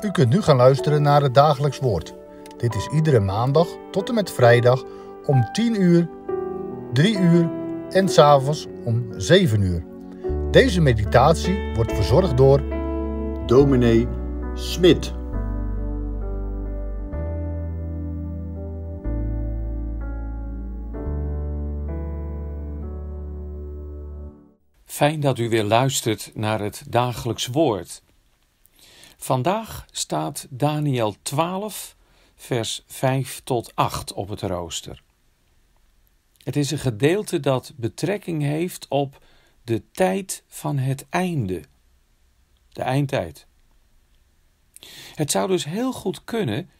U kunt nu gaan luisteren naar het dagelijks woord. Dit is iedere maandag tot en met vrijdag om 10 uur, 3 uur en s'avonds om 7 uur. Deze meditatie wordt verzorgd door dominee Smit. Fijn dat u weer luistert naar het dagelijks woord. Vandaag staat Daniel 12, vers 5 tot 8 op het rooster. Het is een gedeelte dat betrekking heeft op de tijd van het einde, de eindtijd. Het zou dus heel goed kunnen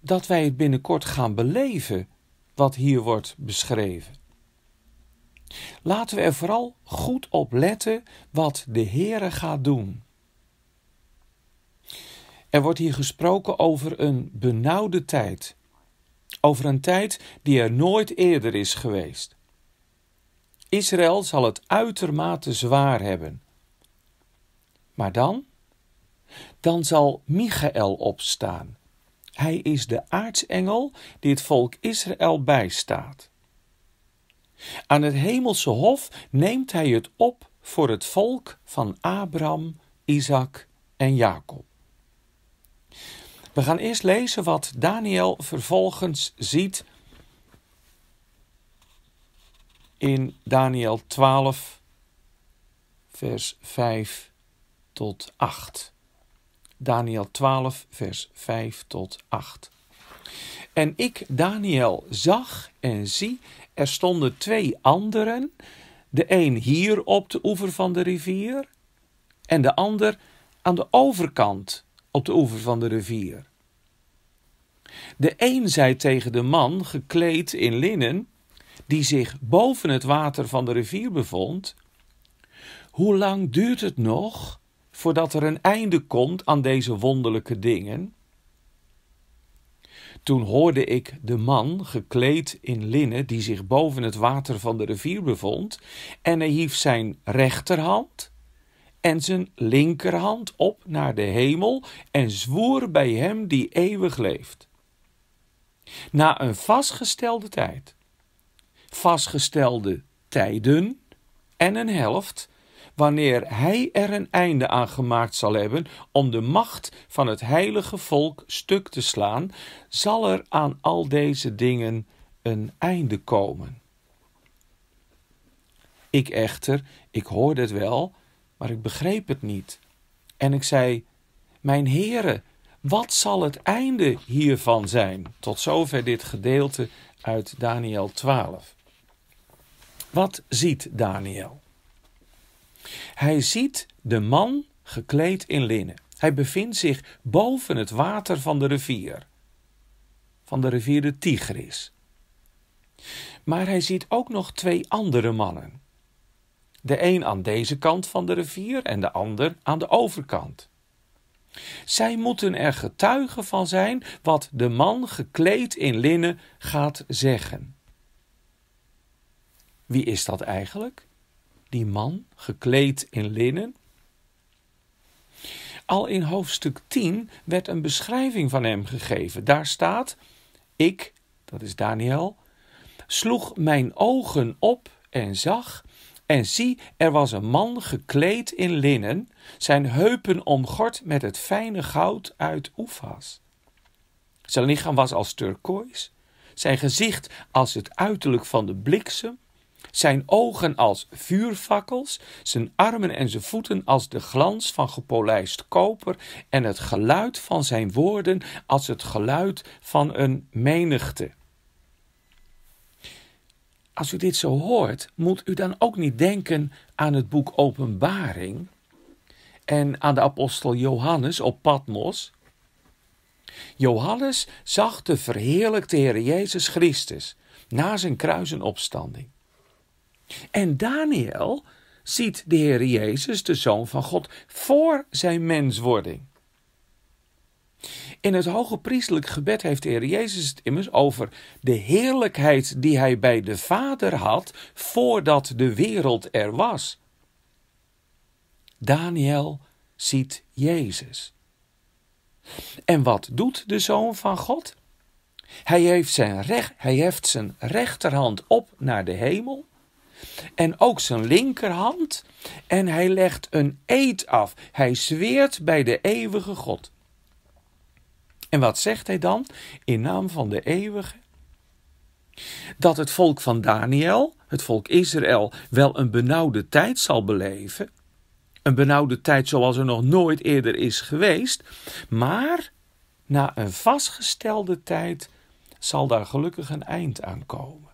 dat wij het binnenkort gaan beleven wat hier wordt beschreven. Laten we er vooral goed op letten wat de Heere gaat doen. Er wordt hier gesproken over een benauwde tijd. Over een tijd die er nooit eerder is geweest. Israël zal het uitermate zwaar hebben. Maar dan? Dan zal Michael opstaan. Hij is de aartsengel die het volk Israël bijstaat. Aan het hemelse hof neemt hij het op voor het volk van Abraham, Isaac en Jacob. We gaan eerst lezen wat Daniel vervolgens ziet in Daniel 12, vers 5 tot 8. Daniel 12, vers 5 tot 8. En ik, Daniel, zag en zie, er stonden twee anderen, de een hier op de oever van de rivier en de ander aan de overkant op de oever van de rivier. De een zei tegen de man, gekleed in linnen, die zich boven het water van de rivier bevond: Hoe lang duurt het nog voordat er een einde komt aan deze wonderlijke dingen? Toen hoorde ik de man, gekleed in linnen, die zich boven het water van de rivier bevond, en hij hief zijn rechterhand en zijn linkerhand op naar de hemel en zwoer bij hem die eeuwig leeft. Na een vastgestelde tijd, vastgestelde tijden en een helft, wanneer hij er een einde aan gemaakt zal hebben om de macht van het heilige volk stuk te slaan, zal er aan al deze dingen een einde komen. Ik echter, ik hoor het wel, maar ik begreep het niet. En ik zei: Mijn heren, wat zal het einde hiervan zijn? Tot zover dit gedeelte uit Daniel 12. Wat ziet Daniel? Hij ziet de man gekleed in linnen. Hij bevindt zich boven het water van de rivier, van de rivier de Tigris. Maar hij ziet ook nog twee andere mannen. De een aan deze kant van de rivier en de ander aan de overkant. Zij moeten er getuigen van zijn wat de man gekleed in linnen gaat zeggen. Wie is dat eigenlijk? Die man gekleed in linnen? Al in hoofdstuk 10 werd een beschrijving van hem gegeven. Daar staat: Ik, dat is Daniel, sloeg mijn ogen op en zag, en zie, er was een man gekleed in linnen, zijn heupen omgord met het fijne goud uit Oefas. Zijn lichaam was als turkoois, zijn gezicht als het uiterlijk van de bliksem, zijn ogen als vuurvakkels, zijn armen en zijn voeten als de glans van gepolijst koper en het geluid van zijn woorden als het geluid van een menigte als u dit zo hoort, moet u dan ook niet denken aan het boek Openbaring en aan de apostel Johannes op Patmos? Johannes zag de verheerlijkte Heer Jezus Christus na zijn kruisenopstanding. en En Daniel ziet de Heer Jezus, de Zoon van God, voor zijn menswording. In het hoge priestelijk gebed heeft de Heer Jezus het immers over de heerlijkheid die hij bij de Vader had voordat de wereld er was. Daniel ziet Jezus. En wat doet de Zoon van God? Hij, heeft zijn recht, hij heeft zijn rechterhand op naar de hemel en ook zijn linkerhand en hij legt een eed af. Hij zweert bij de eeuwige God. En wat zegt hij dan? In naam van de eeuwige. Dat het volk van Daniel, het volk Israël, wel een benauwde tijd zal beleven. Een benauwde tijd zoals er nog nooit eerder is geweest. Maar na een vastgestelde tijd zal daar gelukkig een eind aan komen.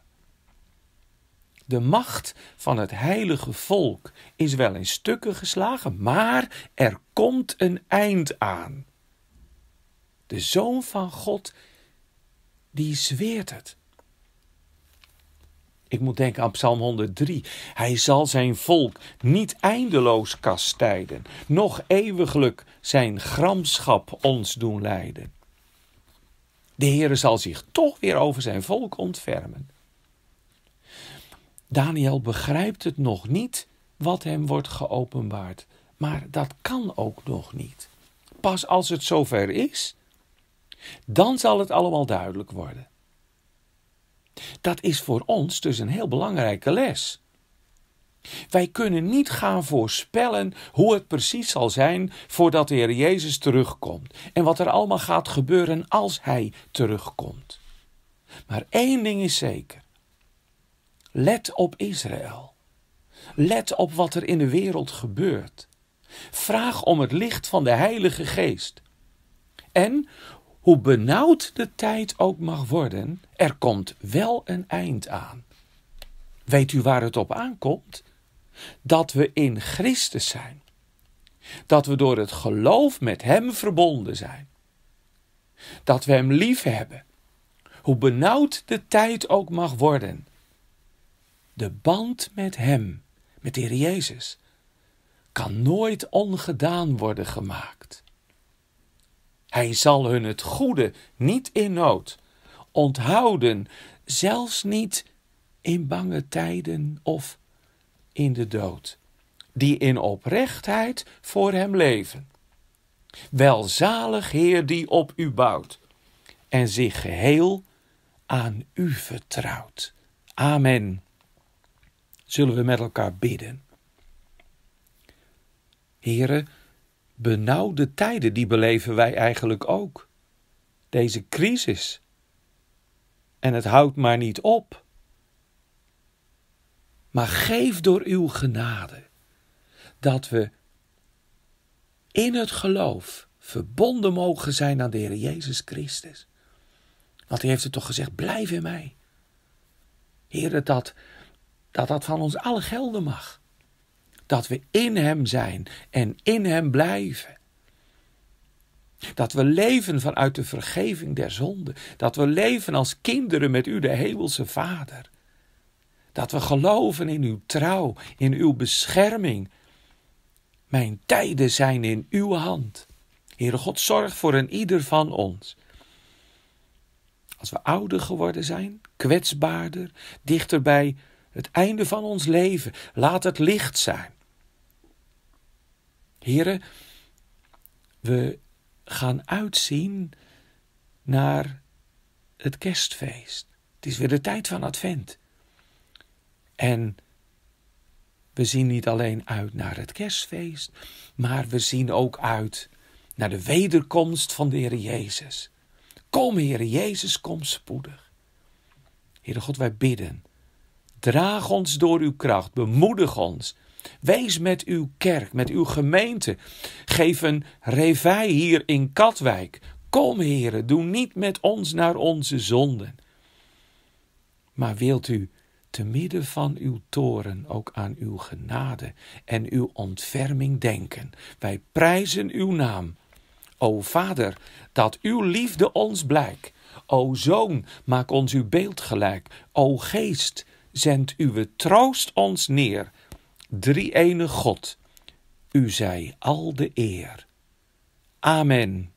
De macht van het heilige volk is wel in stukken geslagen, maar er komt een eind aan. De Zoon van God, die zweert het. Ik moet denken aan Psalm 103. Hij zal zijn volk niet eindeloos kastijden, noch eeuwiglijk zijn gramschap ons doen leiden. De Heere zal zich toch weer over zijn volk ontfermen. Daniel begrijpt het nog niet wat hem wordt geopenbaard, maar dat kan ook nog niet. Pas als het zover is, dan zal het allemaal duidelijk worden. Dat is voor ons dus een heel belangrijke les. Wij kunnen niet gaan voorspellen hoe het precies zal zijn voordat de Heer Jezus terugkomt en wat er allemaal gaat gebeuren als Hij terugkomt. Maar één ding is zeker. Let op Israël. Let op wat er in de wereld gebeurt. Vraag om het licht van de Heilige Geest. En hoe benauwd de tijd ook mag worden, er komt wel een eind aan. Weet u waar het op aankomt? Dat we in Christus zijn. Dat we door het geloof met Hem verbonden zijn. Dat we Hem lief hebben. Hoe benauwd de tijd ook mag worden. De band met Hem, met de Heer Jezus, kan nooit ongedaan worden gemaakt. Hij zal hun het goede niet in nood onthouden, zelfs niet in bange tijden of in de dood, die in oprechtheid voor hem leven. Welzalig Heer die op u bouwt en zich geheel aan u vertrouwt. Amen. Zullen we met elkaar bidden? Heren, benauwde tijden, die beleven wij eigenlijk ook. Deze crisis. En het houdt maar niet op. Maar geef door uw genade dat we in het geloof verbonden mogen zijn aan de Heer Jezus Christus. Want hij heeft het toch gezegd: blijf in mij. Heer, dat dat, dat van ons alle gelden mag dat we in Hem zijn en in Hem blijven. Dat we leven vanuit de vergeving der zonde, Dat we leven als kinderen met U, de Hemelse Vader. Dat we geloven in Uw trouw, in Uw bescherming. Mijn tijden zijn in Uw hand. Heere God, zorg voor een ieder van ons. Als we ouder geworden zijn, kwetsbaarder, dichter bij het einde van ons leven, laat het licht zijn. Heren, we gaan uitzien naar het kerstfeest. Het is weer de tijd van Advent. En we zien niet alleen uit naar het kerstfeest, maar we zien ook uit naar de wederkomst van de Heer Jezus. Kom, Heer Jezus, kom spoedig. Heere God, wij bidden. Draag ons door uw kracht, bemoedig ons Wees met uw kerk, met uw gemeente. Geef een revij hier in Katwijk. Kom, heren, doe niet met ons naar onze zonden. Maar wilt u te midden van uw toren ook aan uw genade en uw ontferming denken? Wij prijzen uw naam. O Vader, dat uw liefde ons blijkt. O Zoon, maak ons uw beeld gelijk. O Geest, zend uw troost ons neer drie-ene God, u zij al de eer. Amen.